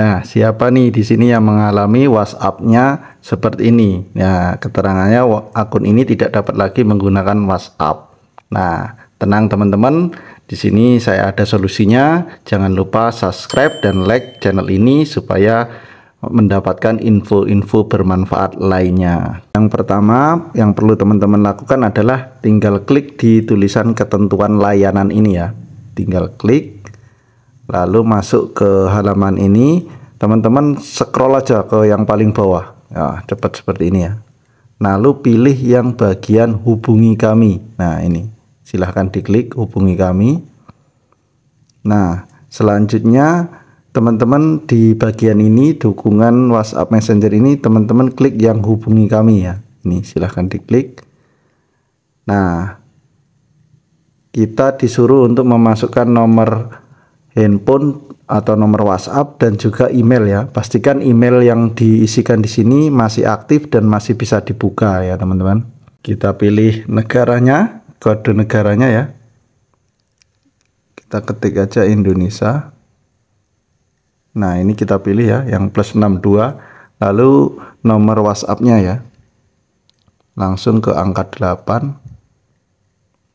Nah, siapa nih di sini yang mengalami WhatsApp-nya seperti ini? Ya, keterangannya akun ini tidak dapat lagi menggunakan WhatsApp. Nah, tenang teman-teman, di sini saya ada solusinya. Jangan lupa subscribe dan like channel ini supaya mendapatkan info-info bermanfaat lainnya. Yang pertama yang perlu teman-teman lakukan adalah tinggal klik di tulisan ketentuan layanan ini ya. Tinggal klik lalu masuk ke halaman ini teman-teman scroll aja ke yang paling bawah ya, cepat seperti ini ya lalu pilih yang bagian hubungi kami nah ini silahkan diklik hubungi kami nah selanjutnya teman-teman di bagian ini dukungan WhatsApp Messenger ini teman-teman klik yang hubungi kami ya ini silahkan diklik nah kita disuruh untuk memasukkan nomor handphone atau nomor WhatsApp dan juga email ya. Pastikan email yang diisikan di sini masih aktif dan masih bisa dibuka ya, teman-teman. Kita pilih negaranya, kode negaranya ya. Kita ketik aja Indonesia. Nah, ini kita pilih ya yang plus 62 lalu nomor WhatsApp-nya ya. Langsung ke angka 8.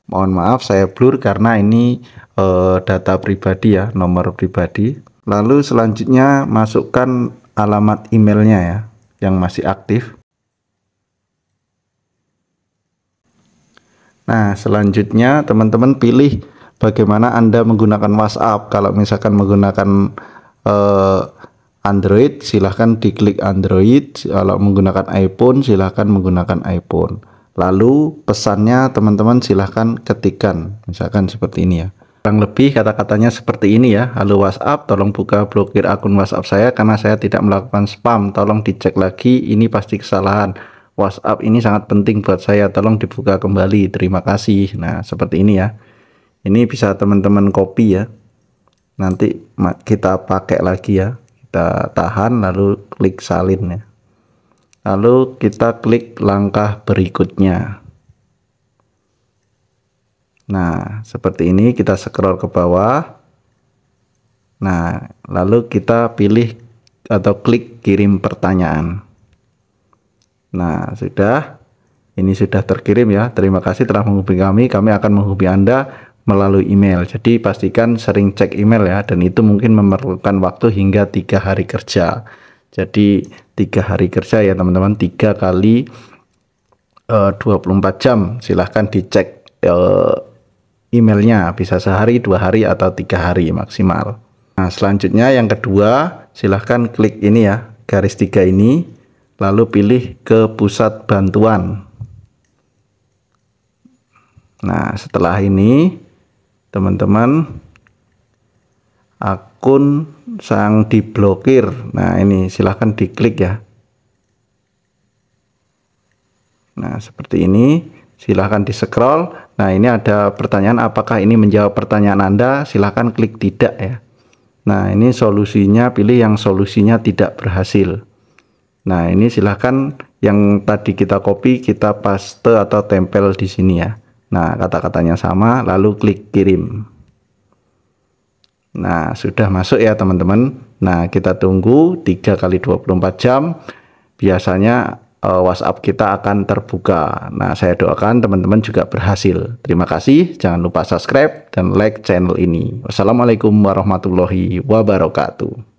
Mohon maaf saya blur karena ini e, data pribadi ya, nomor pribadi. Lalu selanjutnya masukkan alamat emailnya ya, yang masih aktif. Nah, selanjutnya teman-teman pilih bagaimana Anda menggunakan WhatsApp. Kalau misalkan menggunakan e, Android, silahkan diklik Android. Kalau menggunakan iPhone, silahkan menggunakan iPhone. Lalu pesannya teman-teman silahkan ketikkan misalkan seperti ini ya. Kurang lebih kata-katanya seperti ini ya. Halo WhatsApp, tolong buka blokir akun WhatsApp saya karena saya tidak melakukan spam. Tolong dicek lagi, ini pasti kesalahan. WhatsApp ini sangat penting buat saya, tolong dibuka kembali. Terima kasih. Nah, seperti ini ya. Ini bisa teman-teman copy ya. Nanti kita pakai lagi ya. Kita tahan lalu klik salin ya lalu kita klik langkah berikutnya nah seperti ini kita scroll ke bawah nah lalu kita pilih atau klik kirim pertanyaan nah sudah ini sudah terkirim ya terima kasih telah menghubungi kami kami akan menghubungi anda melalui email. Jadi pastikan sering cek email ya dan itu mungkin memerlukan waktu hingga tiga hari kerja. Jadi tiga hari kerja ya teman-teman, tiga kali eh, uh, 24 jam. Silahkan dicek uh, emailnya, bisa sehari, dua hari, atau tiga hari maksimal. Nah selanjutnya yang kedua, silahkan klik ini ya, garis tiga ini, lalu pilih ke pusat bantuan. Nah setelah ini teman-teman akun sang diblokir. Nah, ini silahkan diklik ya. Nah, seperti ini. Silahkan di scroll. Nah, ini ada pertanyaan apakah ini menjawab pertanyaan Anda? Silahkan klik tidak ya. Nah, ini solusinya pilih yang solusinya tidak berhasil. Nah, ini silahkan yang tadi kita copy kita paste atau tempel di sini ya. Nah, kata-katanya sama lalu klik kirim. Nah, sudah masuk ya teman-teman. Nah, kita tunggu 3 kali 24 jam. Biasanya uh, WhatsApp kita akan terbuka. Nah, saya doakan teman-teman juga berhasil. Terima kasih. Jangan lupa subscribe dan like channel ini. Wassalamualaikum warahmatullahi wabarakatuh.